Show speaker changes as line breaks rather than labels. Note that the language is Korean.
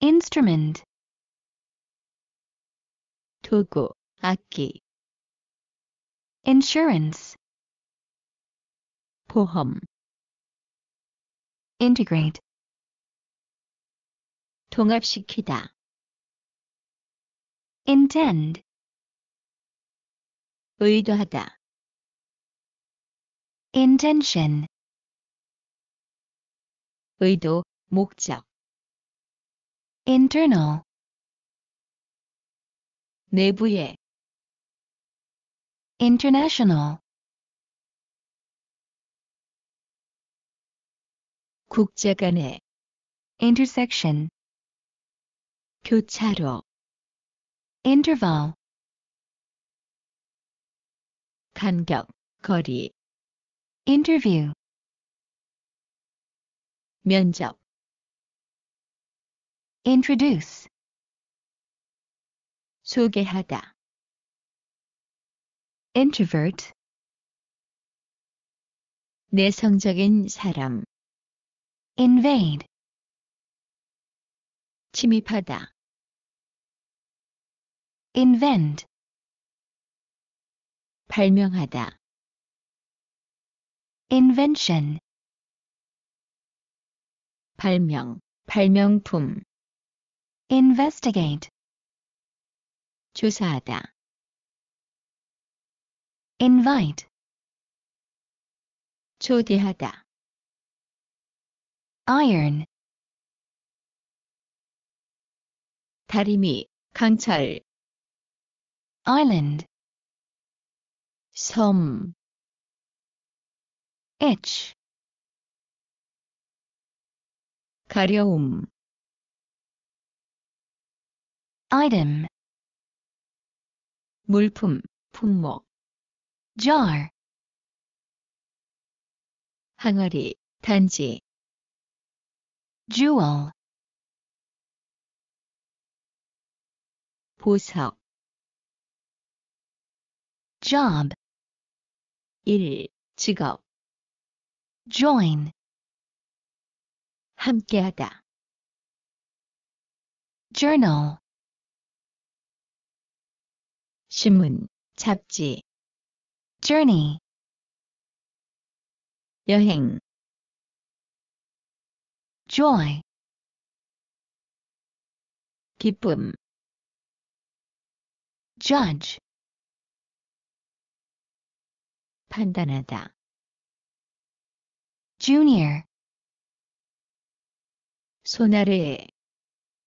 instrument 도구, 악기 insurance 보험 integrate 통합시키다 intend 의도하다 intention 의도, 목적 internal 내부에 international 국제 간의 intersection 교차로 interval 간격 거리 interview 면접 introduce 소개하다 introvert 내성적인 사람 invade 침입하다 invent 발명하다 invention 발명, 발명품 investigate 조사하다 invite 초대하다 iron 다리미 강철 island 섬 itch 가려움 item 물품, 품목 jar 항아리, 단지 jewel 보석 job 일, 직업 join 함께하다 journal 신문, 잡지 journey 여행 joy 기쁨 judge 판단하다 junior 소나래